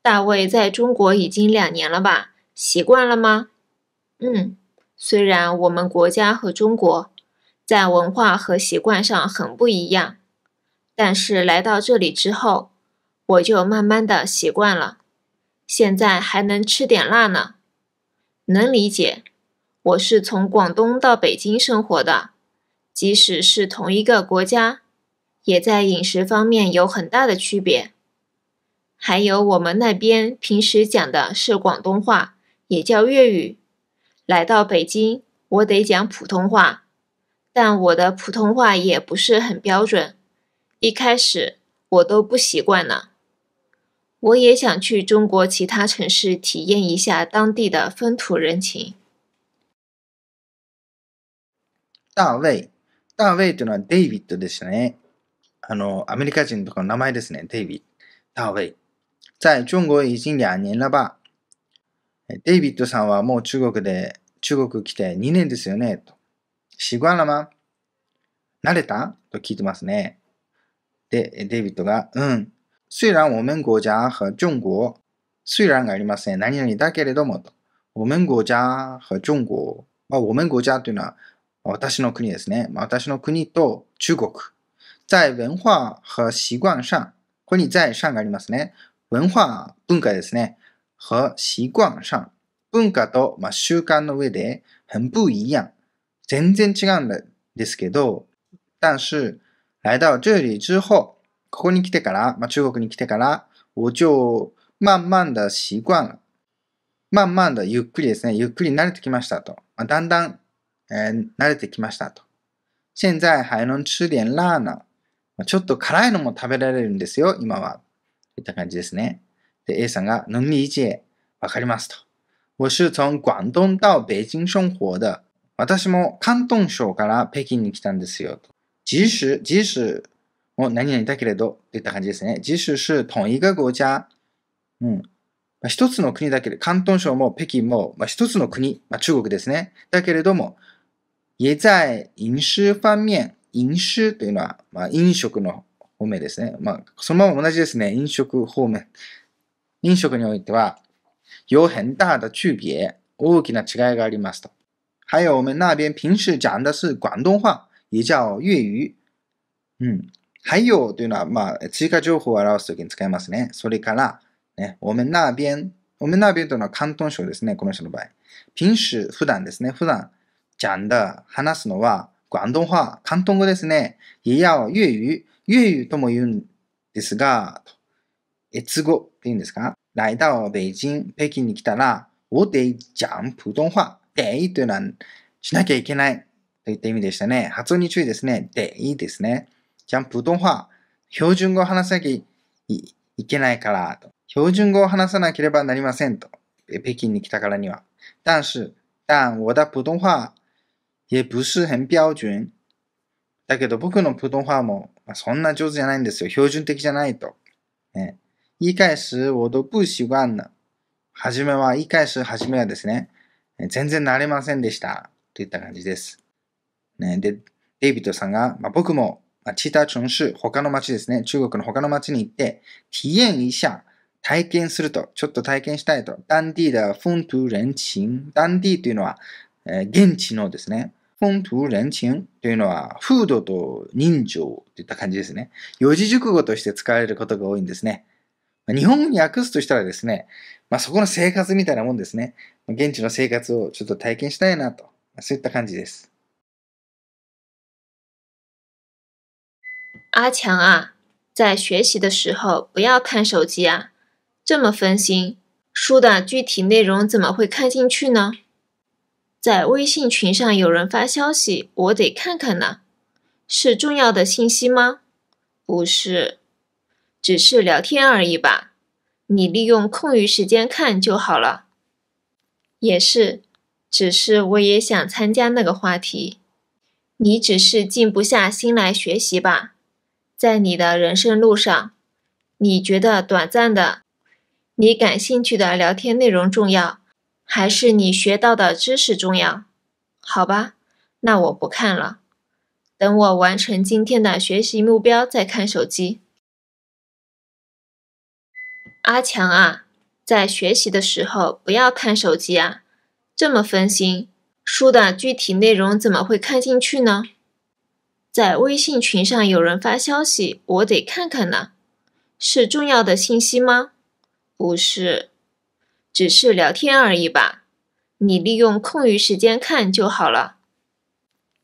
大卫在中国已经两年了吧？习惯了吗？嗯。虽然我们国家和中国在文化和习惯上很不一样，但是来到这里之后，我就慢慢的习惯了。现在还能吃点辣呢，能理解。我是从广东到北京生活的，即使是同一个国家，也在饮食方面有很大的区别。还有我们那边平时讲的是广东话，也叫粤语。来到北京，我得讲普通话，但我的普通话也不是很标准，一开始我都不习惯呢。我也想去中国其他城市体验一下当地的风土人情。大卫，大卫呢？David ですね。あのアメリカ人の名前ですね。David，大卫，在中国已经两年了吧？デイビッドさんはもう中国で、中国来て2年ですよね、と。シグアナマ慣れたと聞いてますね。で、デイビッドが、うん。虽然我们国家和中国、虽然がありません。何々だけれども、と。我们国家和中国。まあ、我们国家というのは、私の国ですね。まあ、私の国と中国。在文化和習慣上。ここに在上がありますね。文化、文化ですね。和習慣上、文化と、まあ、習慣の上で很不一样。全然違うんですけど、但是、来到这里之后、ここに来てから、まあ、中国に来てから、我就慢慢的习ま了。慢慢的、ゆっくりですね。ゆっくり慣れてきましたと。まあ、だんだん、えー、慣れてきましたと。现在还能吃点辣呢。ちょっと辛いのも食べられるんですよ、今は。といった感じですね。で、A さんが、能理解、わかりますと。我是从广东到北京生活的。私も広東省から北京に来たんですよと。即使、即使も何々だけれどといった感じですね。即使是同一个国家。うん。まあ、一つの国だけで、広東省も北京も、まあ、一つの国、まあ、中国ですね。だけれども、也在飲酒方面、飲酒というのは、まあ、飲食の方面ですね。まあ、そのまま同じですね。飲食方面。飲食においては、有很大的区别、大きな違いがありますと。还有我们那边平时讲的是广東话、也叫粤语。うん。还有というのは、まあ、追加情報を表すときに使いますね。それから、ね、我们那边、我们那边というのは広東省ですね、この人の場合。平時、普段ですね、普段、讲的、話すのは、广東話、広東語ですね。也要粤语、粤語とも言うんですが、と越語っていうんですか来到北京、北京に来たら、我得讲普通で得というのは、しなきゃいけないといった意味でしたね。発音に注意ですね。で、いいですね。じゃん、普通話。標準語を話さなきゃいけないからと。標準語を話さなければなりませんと。北京に来たからには。但是、但我的普通話也不是很标準。だけど僕の普通話も、まそんな上手じゃないんですよ。標準的じゃないと。ね、言い返す我都不習慣了。はじめは、言い返すはじめはですね、全然慣れませんでした。といった感じです。ね、で、デイビッドさんが、まあ、僕も、まあ、チーターチョン他の町ですね、中国の他の町に行って、体验一下、体験すると、ちょっと体験したいと、ダンデ当地的風ン人情、ディというのは、えー、現地のですね、風ン人情というのは、風土と人情といった感じですね。四字熟語として使われることが多いんですね。日本語に訳すとしたらですね、まあ、そこの生活みたいなもんですね。現地の生活をちょっと体験したいなと、そういった感じです。阿强啊，在学习的时候不要看手机啊，这么分心，书的具体内容怎么会看进去呢？在微信群上有人发消息，我得看看呢，是重要的信息吗？不是。只是聊天而已吧，你利用空余时间看就好了。也是，只是我也想参加那个话题。你只是静不下心来学习吧。在你的人生路上，你觉得短暂的，你感兴趣的聊天内容重要，还是你学到的知识重要？好吧，那我不看了。等我完成今天的学习目标再看手机。阿强啊，在学习的时候不要看手机啊！这么分心，书的具体内容怎么会看进去呢？在微信群上有人发消息，我得看看呢。是重要的信息吗？不是，只是聊天而已吧。你利用空余时间看就好了。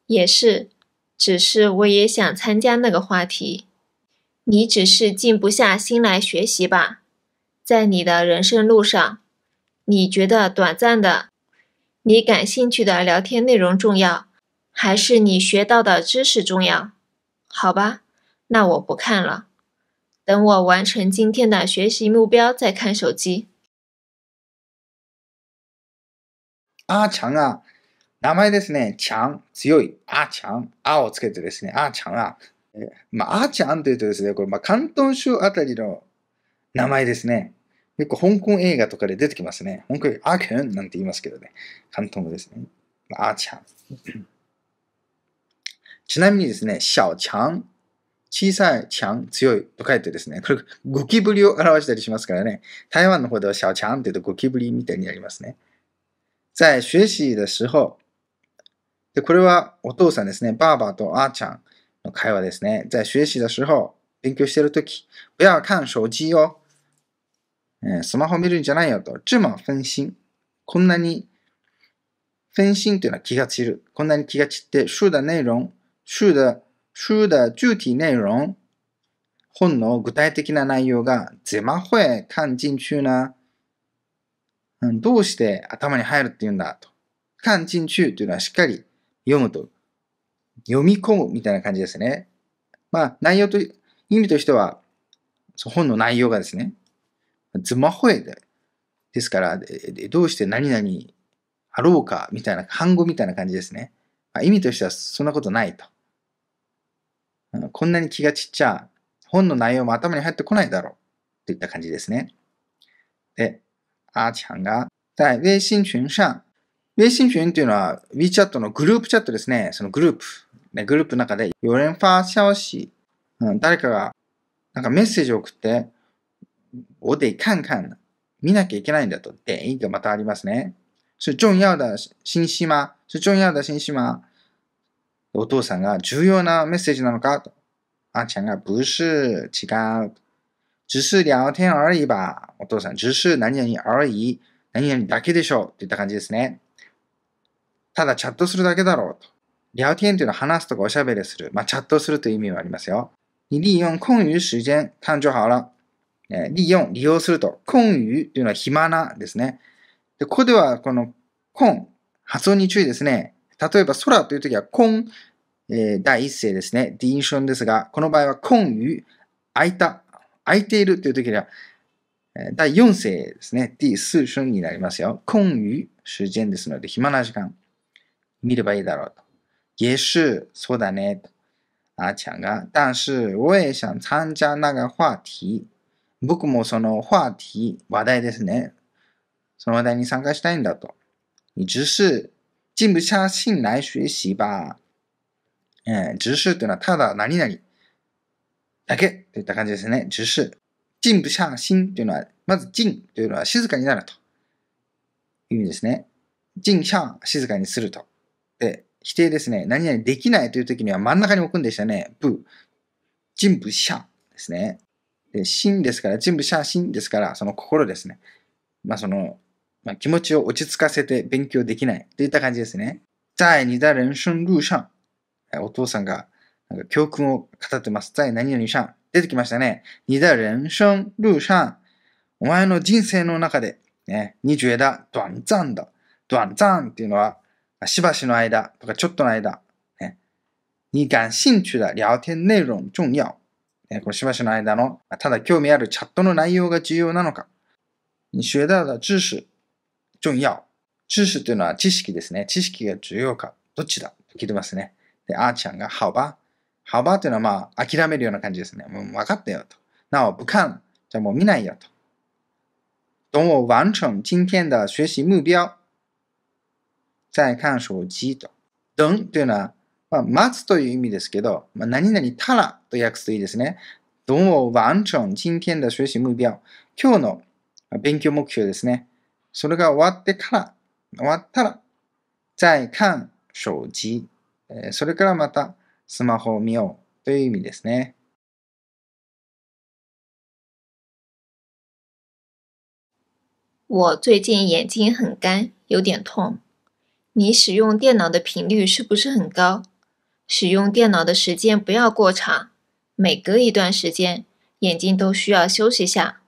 也是，只是我也想参加那个话题。你只是静不下心来学习吧。在你的人生路上，你觉得短暂的、你感兴趣的聊天内容重要，还是你学到的知识重要？好吧，那我不看了。等我完成今天的学习目标再看手机。阿强啊，名前ですね。强、強い。阿强、あをつけてですね。阿まあちゃんというとですね、これまあ関東あたりの名前ですね。よく香港映画とかで出てきますね。香港映アーケンなんて言いますけどね。関東語ですね。アーチャン。ちなみにですね、小ちゃん。小さいちゃん、強いと書いてですね、これ、ゴキブリを表したりしますからね。台湾の方では小ちゃんって言うとゴキブリみたいになりますね。在学習的时候。で、これはお父さんですね、ばあばとあーちゃんの会話ですね。在学習的时候、勉強してるとき、不要看手機よ。えスマホ見るんじゃないよと。这么分身。こんなに、分身というのは気が散る。こんなに気が散って、書的内容、書的、書的具体内容、本の具体的な内容が、怎么会看进去呢うん、どうして頭に入るって言うんだと。看進去というのはしっかり読むと。読み込むみたいな感じですね。まあ、内容と、意味としては、本の内容がですね、ズマホエで。ですから、どうして何々あろうか、みたいな、反語みたいな感じですね。あ、意味としてはそんなことないと。こんなに気がちっちゃ、本の内容も頭に入ってこないだろう。といった感じですね。で、あーちゃんが、在微信群上、微信群っていうのは WeChat のグループチャットですね。そのグループ。ね、グループの中で、有人发消息、うん、誰かがなんかメッセージを送って、我得看看ん。見なきゃいけないんだと。で、一がまたありますね。是重要的信息吗是重要的信息吗お父さんが重要なメッセージなのかと。あんちゃんが、不是、違う。只是聊天而已吧。お父さん、只是何々而已。何々だけでしょう。っていった感じですね。ただチャットするだけだろうと。聊天というのは話すとかおしゃべりする。まあ、チャットするという意味はありますよ。你利用空余時間、看就好了。第4、利用すると。困于というのは暇なですね。で、ここでは、この、困、発音に注意ですね。例えば、空というときは、困、えー、第一声ですね。ディンションですが、この場合は、困于、空いた、空いているというときには、第4世ですね。第四春になりますよ。空余時間ですので、暇な時間。見ればいいだろうと。也是、そうだね。と。あーちゃんが、但是、我也想参加那个话题。僕もその話題、話題ですね。その話題に参加したいんだと。你直视、静不下心来学习吧。えー、直視というのはただ何々だけといった感じですね。直視。静不下心というのは、まず静というのは静かになると意味ですね。静下、静かにすると。で、否定ですね。何々できないという時には真ん中に置くんでしたね。不。静不下ですね。で心ですから、全部写真ですから、その心ですね。まあその、まあ、気持ちを落ち着かせて勉強できないといった感じですね。在你的人生路上。お父さんがなんか教訓を語ってます。在何々上。出てきましたね。你的人生路上。お前の人生の中で、ね、你觉得短暫だ。短暫っていうのは、しばしの間とかちょっとの間。ね、你感兴趣的聊天内容重要。えこのしばしの間の、ただ興味あるチャットの内容が重要なのか。你学到的知識、重要。知識というのは知識ですね。知識が重要か。どっちだと聞いてますね。で、あーちゃんが、好吧。好吧というのはまあ、諦めるような感じですね。もう分かったよと。なお、不看。じゃあもう見ないよと。等我完成今天的学习目标。再看手机と。等というのは、まあ、待つという意味ですけど、まあ、何々たらと訳すといいですね。どうも、完成今天的学習目標。今日の勉強目標ですね。それが終わってから、終わったら、再看手機。それからまたスマホを見ようという意味ですね。我最近眼睛很干，有点痛。你使用电脑的频率是不是很高？使用电脑的时间不要过长，每隔一段时间，眼睛都需要休息下，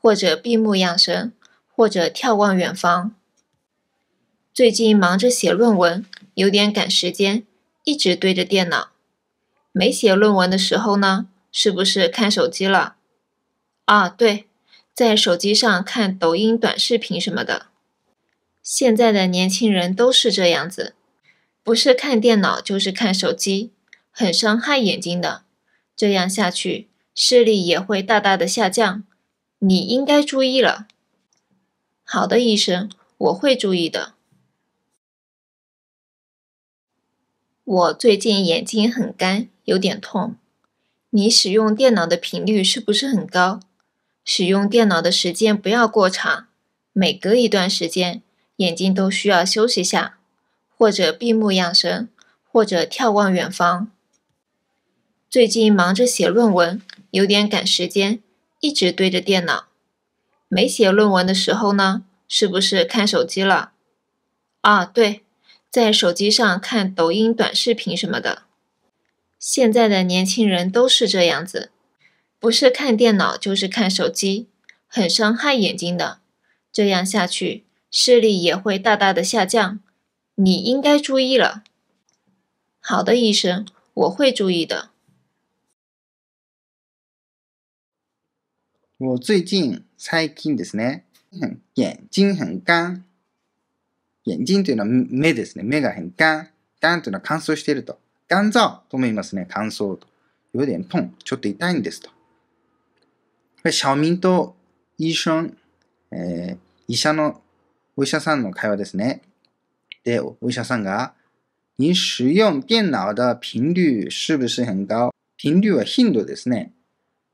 或者闭目养神，或者眺望远方。最近忙着写论文，有点赶时间，一直对着电脑。没写论文的时候呢，是不是看手机了？啊，对，在手机上看抖音短视频什么的。现在的年轻人都是这样子。不是看电脑就是看手机，很伤害眼睛的。这样下去，视力也会大大的下降。你应该注意了。好的，医生，我会注意的。我最近眼睛很干，有点痛。你使用电脑的频率是不是很高？使用电脑的时间不要过长，每隔一段时间，眼睛都需要休息下。或者闭目养神，或者眺望远方。最近忙着写论文，有点赶时间，一直对着电脑。没写论文的时候呢，是不是看手机了？啊，对，在手机上看抖音、短视频什么的。现在的年轻人都是这样子，不是看电脑就是看手机，很伤害眼睛的。这样下去，视力也会大大的下降。你应该注意了。好的，医生，我会注意的。我最近最近ですね。眼睛很干。眼睛というのは目ですね。目が很干。干というのは乾燥していると。干燥とも言いますね。乾燥と。有点痛。ちょっと痛いんですと。小民と医生、えー、医者の、お医者さんの会話ですね。で、お医者さんが、您使用電脑的頻率是不是很高頻率は頻度ですね。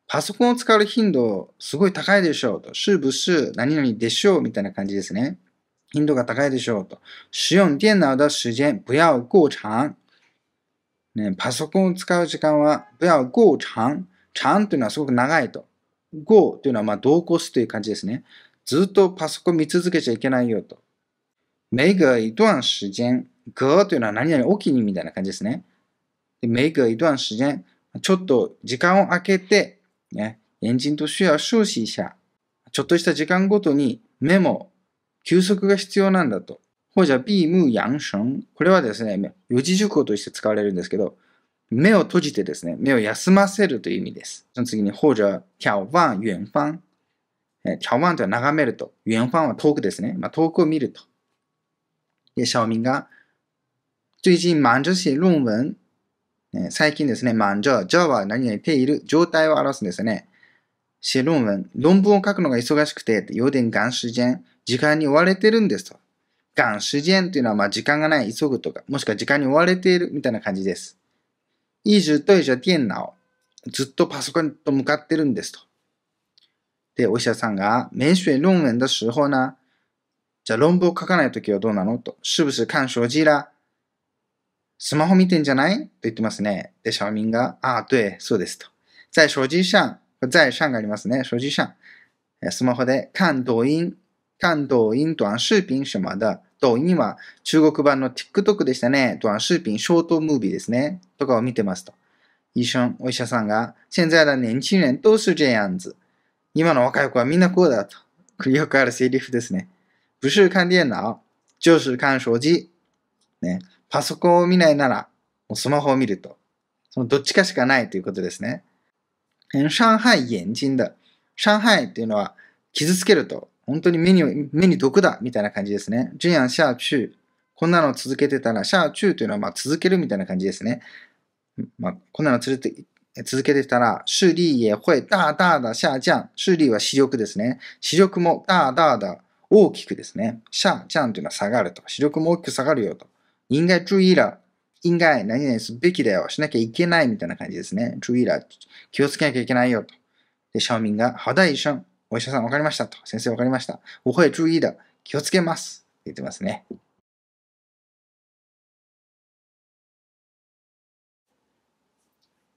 パソコンを使う頻度すごい高いでしょうと。是不是何々でしょうみたいな感じですね。頻度が高いでしょうと。使用電脑的時間不要过長。ね、パソコンを使う時間は不要过長。長というのはすごく長いと。go というのはまあ同行すという感じですね。ずっとパソコン見続けちゃいけないよと。每隔一段時間、隔というのは何々起きにみたいな感じですね。每隔一段時間、ちょっと時間を空けて、ね、エンと手アを消費者。ちょっとした時間ごとにメモ、休息が必要なんだと。ほじゃ、ビーム、ヤンション。これはですね、四字熟語として使われるんですけど、目を閉じてですね、目を休ませるという意味です。その次に、或者、ゃ、眺望、遠方。眺望とは眺めると。遠方は遠くですね。まあ、遠くを見ると。叶小明が最近忙着写論文。最近ですね、忙着。じゃは何々ている状態を表すんですね。写論文。論文を書くのが忙しくて、有点赶時間。時間に追われてるんですと。赶時間というのは、まあ、時間がない、急ぐとか、もしくは時間に追われているみたいな感じです。一直对着電脑。ずっとパソコンと向かってるんですと。で、お医者さんが、面写論文的时候呢、じゃあ論文を書かないときはどうなのと。是不是看手机らスマホ見てんじゃないと言ってますね。で、小民が、ああ、对、そうですと。在手机上、在上がありますね。手机上。スマホで、看抖音、看抖音、短視ま什么的。抖音は中国版の TikTok でしたね。短視頻、ショートムービーですね。とかを見てますと。医生、お医者さんが、現在的年轻人都是这样子。今の若い子はみんなこうだと。よくあるセリフですね。不是看电脑，就是看手机。ね、パソコンを見ないなら、もうスマホを見ると。そのどっちかしかないということですね。上海眼睛的。上海っていうのは、傷つけると、本当に目に、目に毒だみたいな感じですね。こんなの続けてたら、シャーチューというのはまあ続けるみたいな感じですね。まあ、こんなの続けて続けてたら、視力也会大大的下降。視力は視力ですね。視力も大大的大きくですね、シ下、ちゃんというのは下がると。視力も大きく下がるよと。应该注意ら、应该何々すべきだよ。しなきゃいけないみたいな感じですね。注意ら、気をつけなきゃいけないよと。で、シャオミンが、肌一緒。お医者さんわかりましたと。先生わかりました。おほえ注意だ。気をつけます。って言ってますね。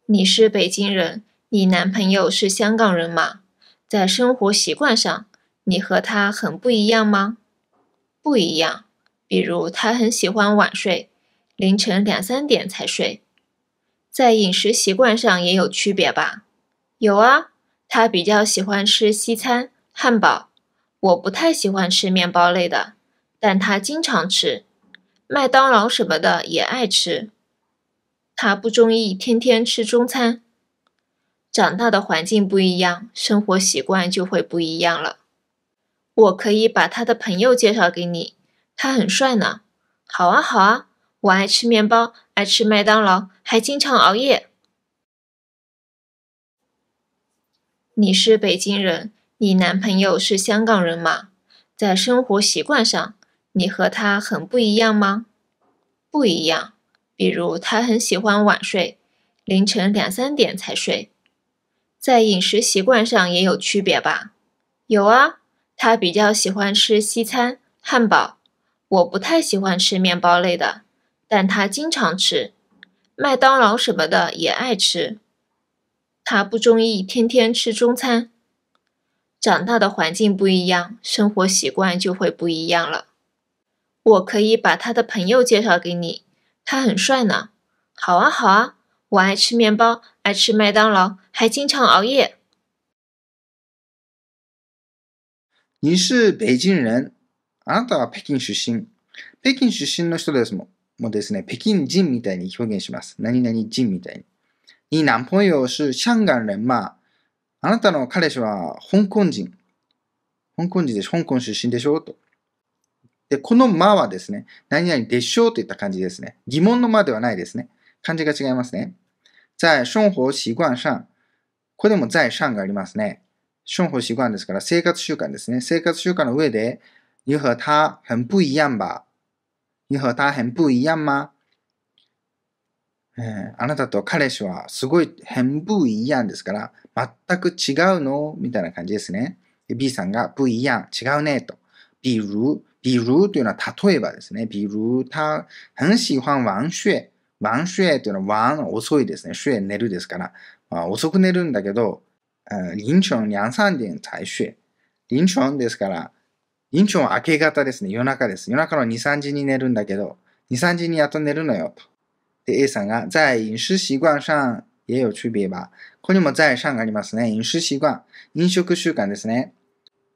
你是北京人，你男朋友是香港人吗？在生活习惯上。你和他很不一样吗？不一样，比如他很喜欢晚睡，凌晨两三点才睡，在饮食习惯上也有区别吧？有啊，他比较喜欢吃西餐、汉堡，我不太喜欢吃面包类的，但他经常吃，麦当劳什么的也爱吃。他不中意天天吃中餐，长大的环境不一样，生活习惯就会不一样了。我可以把他的朋友介绍给你，他很帅呢。好啊，好啊，我爱吃面包，爱吃麦当劳，还经常熬夜。你是北京人，你男朋友是香港人吗？在生活习惯上，你和他很不一样吗？不一样，比如他很喜欢晚睡，凌晨两三点才睡。在饮食习惯上也有区别吧？有啊。他比较喜欢吃西餐汉堡，我不太喜欢吃面包类的，但他经常吃，麦当劳什么的也爱吃。他不中意天天吃中餐，长大的环境不一样，生活习惯就会不一样了。我可以把他的朋友介绍给你，他很帅呢。好啊，好啊，我爱吃面包，爱吃麦当劳，还经常熬夜。你是北京人。あなたは北京出身。北京出身の人ですももですね、北京人みたいに表現します。何々人みたいに。你男朋友是香港人まあなたの彼氏は香港人。香港人でしょ香港出身でしょと。で、このまはですね、何々でしょうといった感じですね。疑問のまではないですね。漢字が違いますね。在生活習慣上。ここでも在上がありますね。生活習慣ですから生活習慣ですね。生活習慣の上で、你和他很不一样吧你和他很不一样吗えー、あなたと彼氏はすごい変不一样ですから、全く違うのみたいな感じですね。B さんが不一样、違うねと。比如、比如というのは例えばですね。比如、他很喜欢玩雪。玩雪というのは玩遅いですね。雪寝るですから、まあ、遅く寝るんだけど、臨床2、3点採取。臨床ですから、臨床明け方ですね。夜中です。夜中の2、3時に寝るんだけど、2、3時にやっと寝るのよと。で、A さんが、在飲食習慣上也有区別吧。ここにも在上がありますね。飲食習慣。飲食習慣ですね。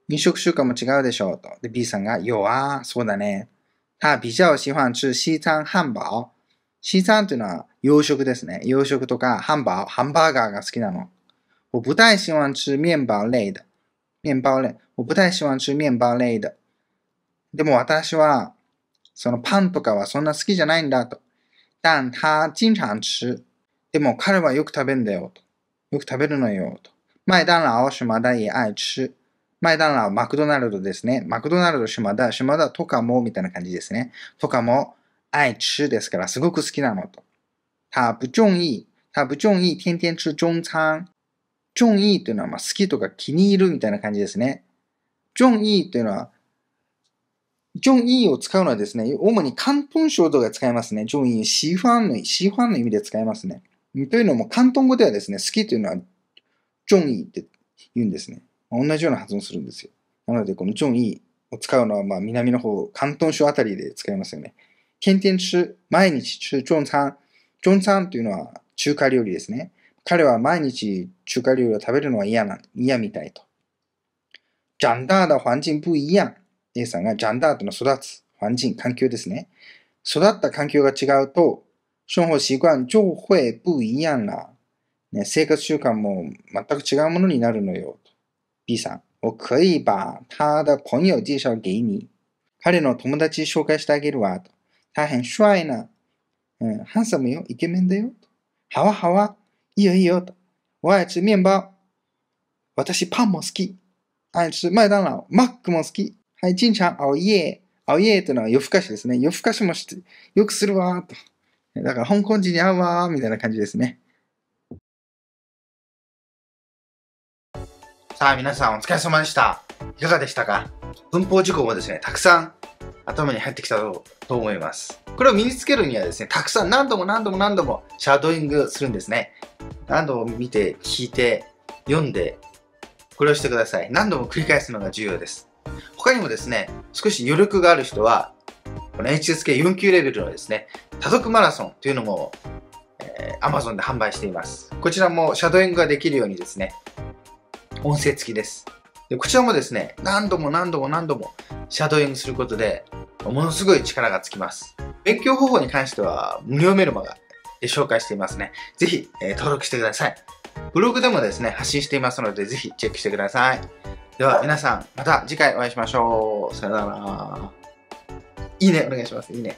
飲食習慣も違うでしょうと。で、B さんが、有あ、そうだね。他比较喜欢吃西餐汉堡。西餐というのは洋食ですね。洋食とかハンバー、ハンバーガーが好きなの。我不太喜欢吃面包类的。面包類。我不太喜欢吃面包类的。でも私は、そのパンとかはそんな好きじゃないんだと。但他经常吃。でも彼はよく食べるんだよと。よく食べるのよと。麦当劳是まだ也愛吃。麦当劳、マクドナルドですね。マクドナルド島田、島田とかもみたいな感じですね。とかも愛吃ですからすごく好きなのと。他不中意。他不中意天天吃中餐。ジョンイーというのはまあ好きとか気に入るみたいな感じですね。ジョンイーというのは、ジョンイーを使うのはですね、主に広東省とか使いますね。ジョンイー、シーファンの、シーファンの意味で使いますね。というのも、広東語ではですね、好きというのは、ジョンイーって言うんですね。同じような発音するんですよ。なので、このジョンイーを使うのは、まあ、南の方、広東省あたりで使いますよね。天天吃、毎日吃、ジョンサン。ジョンサンというのは中華料理ですね。彼は毎日中華料理を食べるのは嫌な、嫌みたいと。長大的環境不一样。A さんが長大の育つ環境、環境ですね。育った環境が違うと、生活習慣就会不一样啦。ね、生活習慣も全く違うものになるのよ。B さん、我可以把他的朋友介绍给你。彼の友達紹介してあげるわ。と変很帅な。うん、ハンサムよ。イケメンだよ。はわはわ。いいよいいよと。我爱吃面包。私パンも好き。愛吃麦当劳。マックも好き。はい、ちんちゃん、おいえ。おいえというのは夜更かしですね。夜更かしもして、よくするわと。だから香港人に合うわみたいな感じですね。さあ皆さんお疲れ様でした。いかがでしたか文法事項もですね、たくさん頭に入ってきたと思います。これを身につけるにはですね、たくさん何度も何度も何度もシャドーイングするんですね。何度も見て、聞いて、読んで、これをしてください。何度も繰り返すのが重要です。他にもですね、少し余力がある人は、この HSK4 級レベルのですね、多読マラソンというのも、えー、Amazon で販売しています。こちらもシャドーイングができるようにですね、音声付きです。で、こちらもですね、何度も何度も何度もシャドーイングすることで、ものすごい力がつきます。勉強方法に関しては、無料メルマガで紹介していますね。ぜひ、えー、登録してください。ブログでもですね、発信していますので、ぜひチェックしてください。では、皆さん、また次回お会いしましょう。さよなら。いいね、お願いします。いいね。